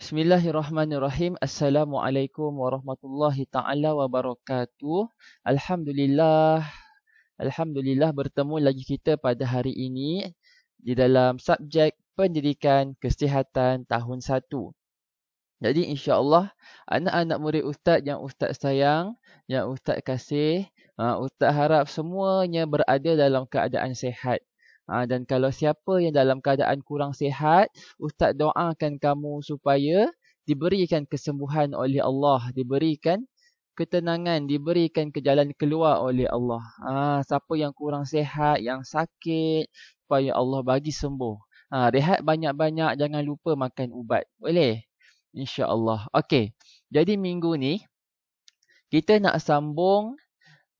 Bismillahirrahmanirrahim. Assalamualaikum warahmatullahi taala wabarakatuh. Alhamdulillah. Alhamdulillah bertemu lagi kita pada hari ini di dalam subjek pendidikan kesihatan tahun 1. Jadi insya-Allah anak-anak murid ustaz yang ustaz sayang, yang ustaz kasih, ah, ustaz harap semuanya berada dalam keadaan sehat. Ha, dan kalau siapa yang dalam keadaan kurang sihat, Ustaz doakan kamu supaya diberikan kesembuhan oleh Allah. Diberikan ketenangan, diberikan kejalan keluar oleh Allah. Ha, siapa yang kurang sehat, yang sakit, supaya Allah bagi sembuh. Ha, rehat banyak-banyak, jangan lupa makan ubat. Boleh? Allah. Okey, jadi minggu ni kita nak sambung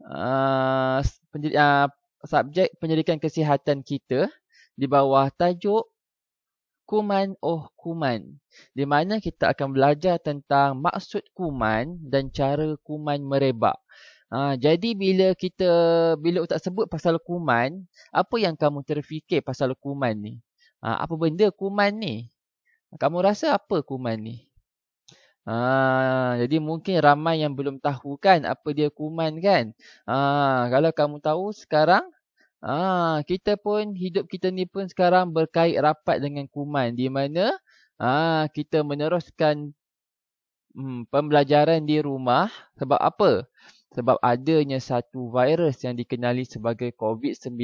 uh, uh subjek penyelidikan kesihatan kita di bawah tajuk kuman oh kuman di mana kita akan belajar tentang maksud kuman dan cara kuman merebak. Ha, jadi bila kita bila utak sebut pasal kuman, apa yang kamu terfikir pasal kuman ni? Ha, apa benda kuman ni? Kamu rasa apa kuman ni? Ha, jadi mungkin ramai yang belum tahu kan apa dia kuman kan. Ha, kalau kamu tahu sekarang ha, kita pun hidup kita ni pun sekarang berkait rapat dengan kuman. Di mana ha, kita meneruskan hmm, pembelajaran di rumah sebab apa? Sebab adanya satu virus yang dikenali sebagai COVID-19.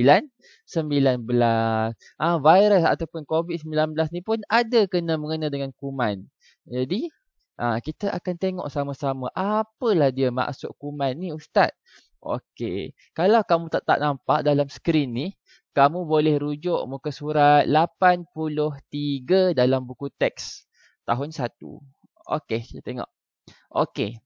Ha, virus ataupun COVID-19 ni pun ada kena mengena dengan kuman. Jadi Ha, kita akan tengok sama-sama apalah dia maksud kuman ni ustaz. Okey. Kalau kamu tak tak nampak dalam skrin ni, kamu boleh rujuk muka surat 83 dalam buku teks tahun 1. Okey, kita tengok. Okey.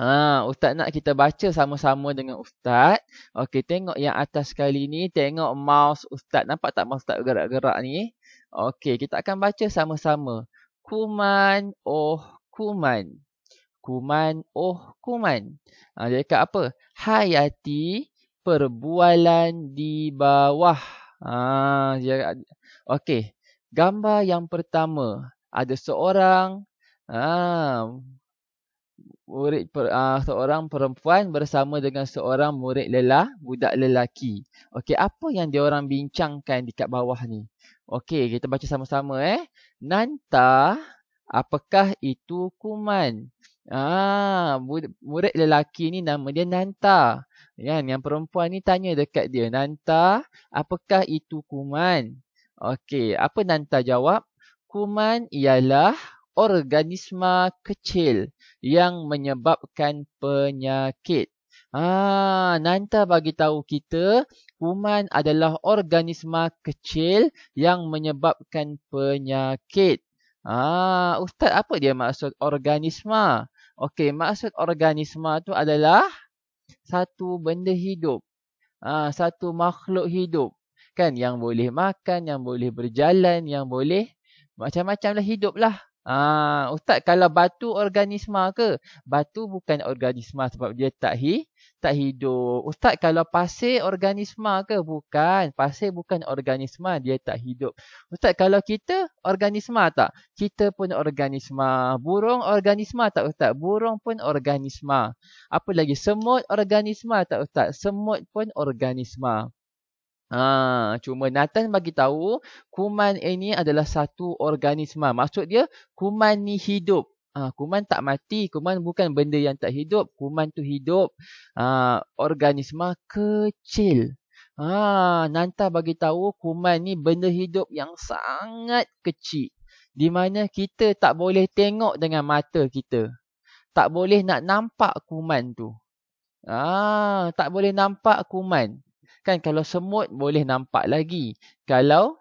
Ha, ustaz nak kita baca sama-sama dengan ustaz. Okey, tengok yang atas sekali ni, tengok mouse ustaz. Nampak tak mouse ustaz gerak-gerak ni? Okey, kita akan baca sama-sama. Kuman oh kuman. Kuman, oh kuman. Ha, dia cakap apa? Hayati perbualan di bawah. Ha, dia, okay. Gambar yang pertama. Ada seorang ha, murid per, ha, seorang perempuan bersama dengan seorang murid lelah, budak lelaki. Okey, apa yang dia orang bincangkan dekat bawah ni? Okey, kita baca sama-sama eh. Nanta Apakah itu kuman? Ah, murid lelaki ni nama dia Nanta. Kan? Yang perempuan ni tanya dekat dia, Nanta, apakah itu kuman? Okey, apa Nanta jawab? Kuman ialah organisma kecil yang menyebabkan penyakit. Ah, Nanta bagi tahu kita, kuman adalah organisma kecil yang menyebabkan penyakit. Ah, ustaz apa dia maksud organisma? Okey, maksud organisma tu adalah satu benda hidup. Ah, satu makhluk hidup. Kan yang boleh makan, yang boleh berjalan, yang boleh macam-macamlah hiduplah. Ah, ustaz kalau batu organisma ke? Batu bukan organisma sebab dia tak hi, tak hidup. Ustaz kalau pasir organisma ke? Bukan. Pasir bukan organisma, dia tak hidup. Ustaz kalau kita organisma tak? Kita pun organisma. Burung organisma tak ustaz? Burung pun organisma. Apa lagi? Semut organisma tak ustaz? Semut pun organisma. Ha, cuma Nathan bagi tahu kuman ini adalah satu organisma. Maksud dia kuman ni hidup. Ha, kuman tak mati. Kuman bukan benda yang tak hidup. Kuman tu hidup. Ha, organisma kecil. Ha, Nanta bagi tahu kuman ni benda hidup yang sangat kecil. Di mana kita tak boleh tengok dengan mata kita. Tak boleh nak nampak kuman tu. ha, tak boleh nampak kuman. Kan kalau semut boleh nampak lagi. Kalau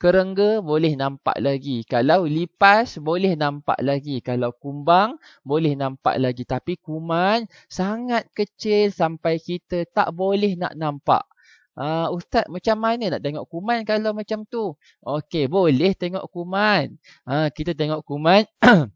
kerengga boleh nampak lagi. Kalau lipas boleh nampak lagi. Kalau kumbang boleh nampak lagi. Tapi kuman sangat kecil sampai kita tak boleh nak nampak. Uh, Ustaz macam mana nak tengok kuman kalau macam tu? Okey boleh tengok kuman. Uh, kita tengok kuman.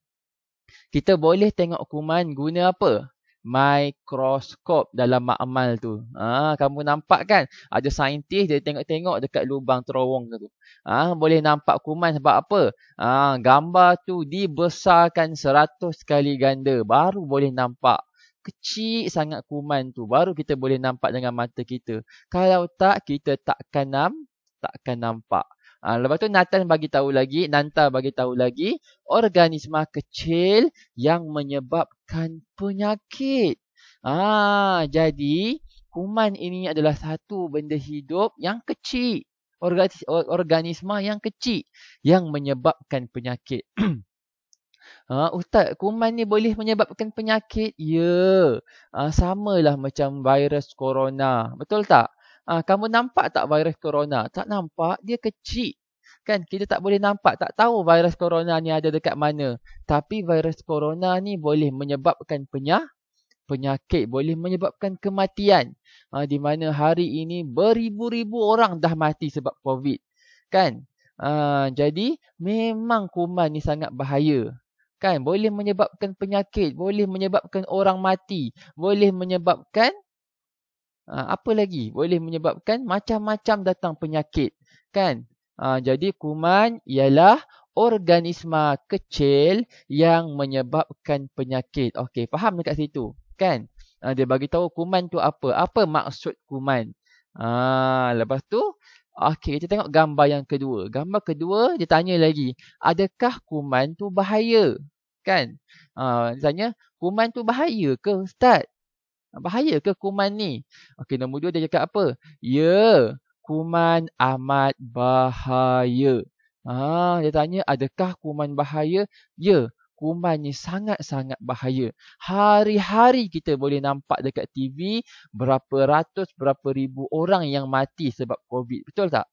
kita boleh tengok kuman guna apa? mikroskop dalam makmal tu. Ah, ha, kamu nampak kan? Ada saintis dia tengok-tengok dekat lubang terowong tu. Ah, ha, boleh nampak kuman sebab apa? Ah, ha, gambar tu dibesarkan seratus kali ganda baru boleh nampak kecil sangat kuman tu baru kita boleh nampak dengan mata kita. Kalau tak kita takkan takkan nampak. Ha, lepas tu Nathan bagi tahu lagi, Nanta bagi tahu lagi, organisma kecil yang menyebabkan penyakit. Ah, ha, jadi kuman ini adalah satu benda hidup yang kecil. Organis, organisma yang kecil yang menyebabkan penyakit. Ha, Ustaz, kuman ni boleh menyebabkan penyakit? Ya, ha, samalah macam virus corona. Betul tak? Ah, kamu nampak tak virus corona? Tak nampak, dia kecil. Kan kita tak boleh nampak, tak tahu virus corona ni ada dekat mana. Tapi virus corona ni boleh menyebabkan penyah, penyakit, boleh menyebabkan kematian. Ha, di mana hari ini beribu-ribu orang dah mati sebab COVID. Kan? Ha, jadi memang kuman ni sangat bahaya. Kan? Boleh menyebabkan penyakit, boleh menyebabkan orang mati, boleh menyebabkan Ah, apa lagi boleh menyebabkan macam-macam datang penyakit kan ah, jadi kuman ialah organisma kecil yang menyebabkan penyakit okey faham dekat situ kan ah, dia bagi tahu kuman tu apa apa maksud kuman ah lepas tu okey kita tengok gambar yang kedua gambar kedua dia tanya lagi adakah kuman tu bahaya kan ah tanya kuman tu bahaya ke ustaz Bahaya ke kuman ni? Okey, nombor dua dia cakap apa? Ya, kuman amat bahaya. Ah, dia tanya adakah kuman bahaya? Ya, kuman ni sangat-sangat bahaya. Hari-hari kita boleh nampak dekat TV berapa ratus, berapa ribu orang yang mati sebab COVID. Betul tak?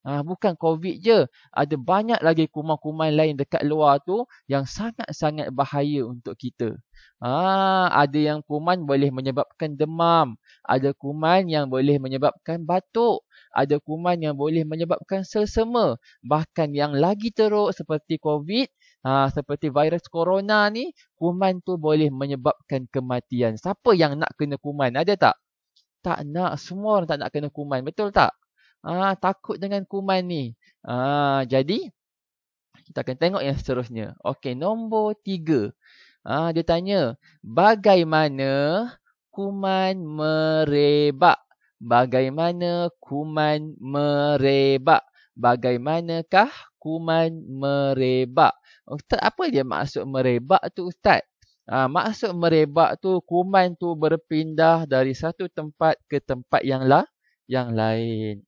Ah bukan covid je, ada banyak lagi kuman-kuman lain dekat luar tu yang sangat-sangat bahaya untuk kita. Ah ada yang kuman boleh menyebabkan demam, ada kuman yang boleh menyebabkan batuk, ada kuman yang boleh menyebabkan selsema, bahkan yang lagi teruk seperti covid, ah seperti virus corona ni, kuman tu boleh menyebabkan kematian. Siapa yang nak kena kuman? Ada tak? Tak nak, semua orang tak nak kena kuman, betul tak? Ah takut dengan kuman ni. Ah jadi kita akan tengok yang seterusnya. Okey, nombor tiga. Ah dia tanya bagaimana kuman merebak? Bagaimana kuman merebak? Bagaimanakah kuman merebak? Ustaz, apa dia maksud merebak tu ustaz? Ha, maksud merebak tu kuman tu berpindah dari satu tempat ke tempat yang lah yang lain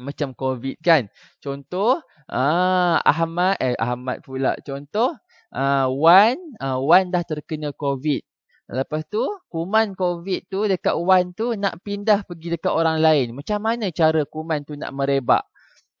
macam covid kan contoh ah Ahmad eh Ahmad pula contoh ah Wan ah Wan dah terkena covid lepas tu kuman covid tu dekat Wan tu nak pindah pergi dekat orang lain macam mana cara kuman tu nak merebak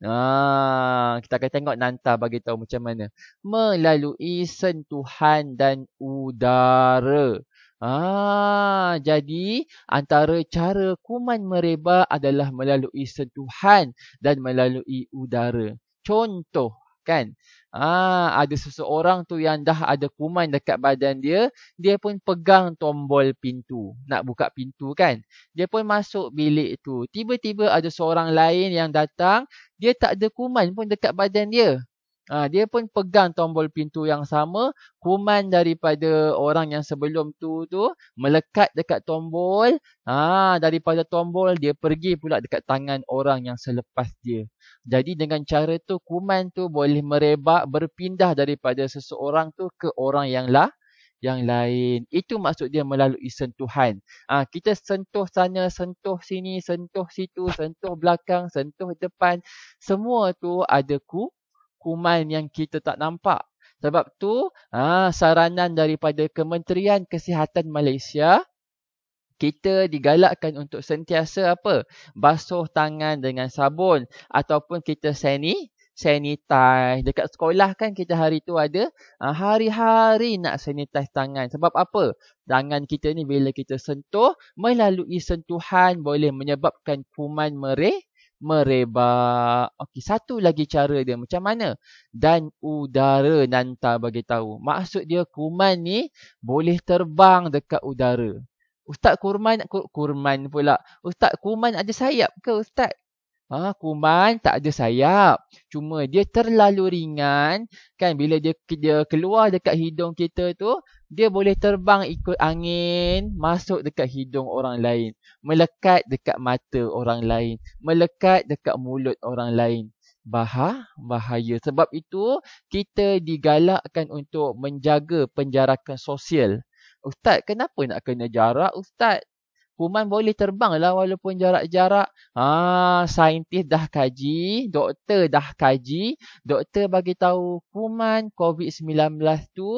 ah kita akan tengok nanti bagi tahu macam mana melalui sentuhan dan udara Ah, jadi antara cara kuman merebak adalah melalui sentuhan dan melalui udara. Contoh kan. Ah, ada seseorang tu yang dah ada kuman dekat badan dia, dia pun pegang tombol pintu, nak buka pintu kan. Dia pun masuk bilik tu. Tiba-tiba ada seorang lain yang datang, dia tak ada kuman pun dekat badan dia. Ha, dia pun pegang tombol pintu yang sama. Kuman daripada orang yang sebelum tu tu melekat dekat tombol. Ha, daripada tombol dia pergi pula dekat tangan orang yang selepas dia. Jadi dengan cara tu kuman tu boleh merebak berpindah daripada seseorang tu ke orang yang lah yang lain. Itu maksud dia melalui sentuhan. Ah ha, kita sentuh sana, sentuh sini, sentuh situ, sentuh belakang, sentuh depan. Semua tu ada ku, kuman yang kita tak nampak. Sebab tu ha, saranan daripada Kementerian Kesihatan Malaysia kita digalakkan untuk sentiasa apa basuh tangan dengan sabun ataupun kita seni sanitize dekat sekolah kan kita hari tu ada ha, hari-hari nak sanitize tangan sebab apa tangan kita ni bila kita sentuh melalui sentuhan boleh menyebabkan kuman merah merebak. Okey, satu lagi cara dia macam mana? Dan udara nanta bagi tahu. Maksud dia kuman ni boleh terbang dekat udara. Ustaz kurman kur, kurman pula. Ustaz kuman ada sayap ke ustaz? Ha, kuman tak ada sayap. Cuma dia terlalu ringan kan bila dia dia keluar dekat hidung kita tu dia boleh terbang ikut angin, masuk dekat hidung orang lain, melekat dekat mata orang lain, melekat dekat mulut orang lain. Bahah, bahaya. Sebab itu kita digalakkan untuk menjaga penjarakan sosial. Ustaz, kenapa nak kena jarak? Ustaz, kuman boleh terbang lah walaupun jarak-jarak. Ah, saintis dah kaji, doktor dah kaji. Doktor bagi tahu kuman COVID-19 tu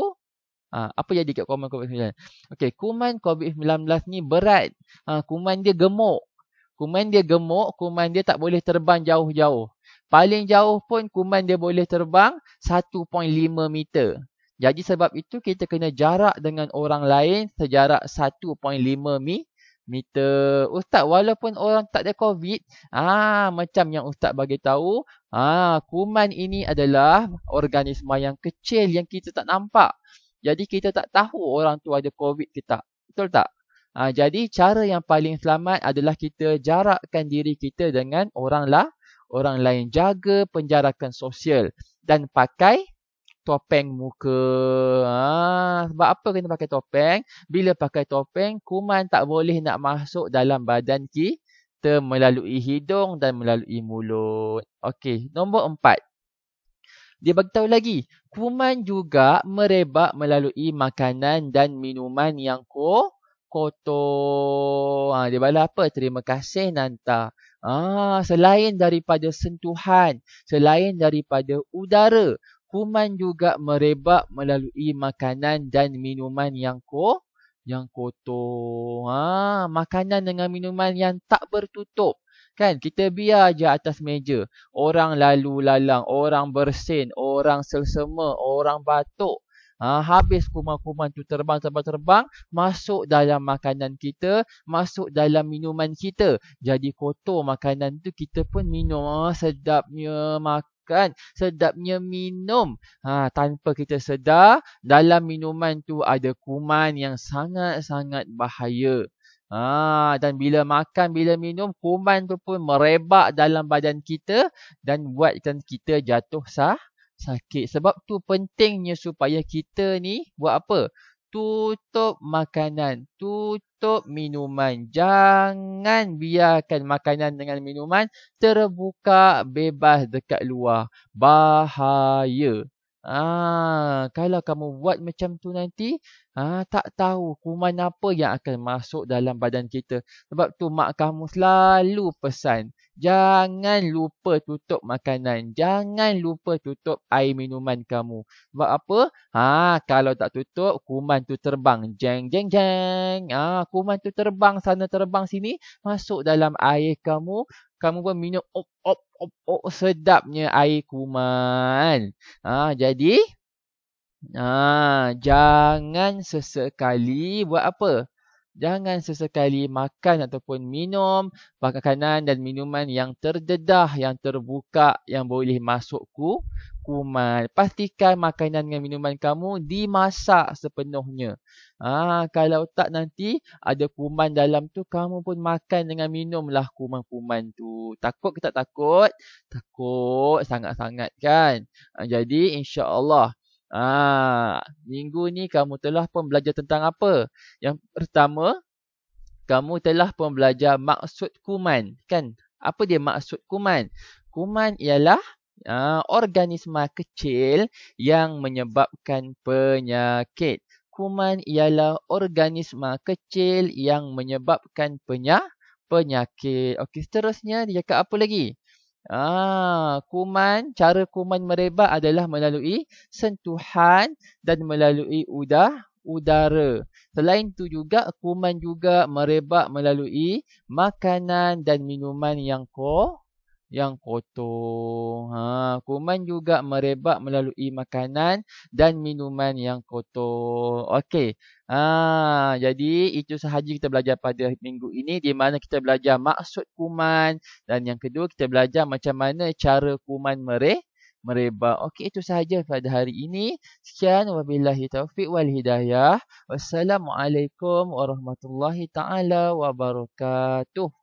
Ha, apa jadi kat kuman COVID-19? Okey, kuman COVID-19 ni berat. Ha, kuman dia gemuk. Kuman dia gemuk, kuman dia tak boleh terbang jauh-jauh. Paling jauh pun kuman dia boleh terbang 1.5 meter. Jadi sebab itu kita kena jarak dengan orang lain sejarak 1.5 meter. Meter ustaz walaupun orang tak ada covid ah macam yang ustaz bagi tahu ah kuman ini adalah organisma yang kecil yang kita tak nampak jadi kita tak tahu orang tu ada COVID ke tak. Betul tak? Ha, jadi cara yang paling selamat adalah kita jarakkan diri kita dengan orang lah. Orang lain jaga penjarakan sosial dan pakai topeng muka. Ha, sebab apa kena pakai topeng? Bila pakai topeng, kuman tak boleh nak masuk dalam badan kita melalui hidung dan melalui mulut. Okey, nombor empat. Dia beritahu lagi, kuman juga merebak melalui makanan dan minuman yang ko kotor. Ha, dia balas apa? Terima kasih Nanta. Ah, selain daripada sentuhan, selain daripada udara, kuman juga merebak melalui makanan dan minuman yang ko yang kotor. Ha, makanan dengan minuman yang tak bertutup. Kan kita biar je atas meja orang lalu lalang, orang bersin, orang selsema, orang batuk. Ha, habis kuman-kuman tu terbang terbang terbang masuk dalam makanan kita, masuk dalam minuman kita. Jadi kotor makanan tu kita pun minum ha, sedapnya makan sedapnya minum ha tanpa kita sedar dalam minuman tu ada kuman yang sangat-sangat bahaya Ha, dan bila makan, bila minum, kuman tu pun merebak dalam badan kita dan buatkan kita jatuh sah sakit. Sebab tu pentingnya supaya kita ni buat apa? Tutup makanan, tutup minuman. Jangan biarkan makanan dengan minuman terbuka bebas dekat luar. Bahaya. Ah, kalau kamu buat macam tu nanti, ah tak tahu kuman apa yang akan masuk dalam badan kita. Sebab tu mak kamu selalu pesan, jangan lupa tutup makanan, jangan lupa tutup air minuman kamu. Sebab apa? Ah, kalau tak tutup, kuman tu terbang jeng jeng jeng. Ah, kuman tu terbang sana terbang sini, masuk dalam air kamu, kamu pun minum op op op, oh, op, oh, oh, sedapnya air kuman. Ha, jadi, ha, jangan sesekali buat apa? Jangan sesekali makan ataupun minum makanan dan minuman yang terdedah, yang terbuka, yang boleh masuk ku, kuman. Pastikan makanan dan minuman kamu dimasak sepenuhnya. Ah, ha, kalau tak nanti ada kuman dalam tu kamu pun makan dengan minumlah kuman-kuman tu. Takut ke tak takut? Takut sangat-sangat kan. Ha, jadi insya-Allah ah minggu ni kamu telah pun belajar tentang apa? Yang pertama kamu telah pun belajar maksud kuman kan? Apa dia maksud kuman? Kuman ialah Ah, organisma kecil yang menyebabkan penyakit. Kuman ialah organisma kecil yang menyebabkan penyak, penyakit. Okey, seterusnya dia cakap apa lagi? Ah, kuman, cara kuman merebak adalah melalui sentuhan dan melalui udah, udara. Selain itu juga, kuman juga merebak melalui makanan dan minuman yang kosong yang kotor. Ha, kuman juga merebak melalui makanan dan minuman yang kotor. Okey. Ha, jadi itu sahaja kita belajar pada minggu ini di mana kita belajar maksud kuman dan yang kedua kita belajar macam mana cara kuman mere merebak. Okey itu sahaja pada hari ini. Sekian wabillahi taufik wal hidayah. Wassalamualaikum warahmatullahi taala wabarakatuh.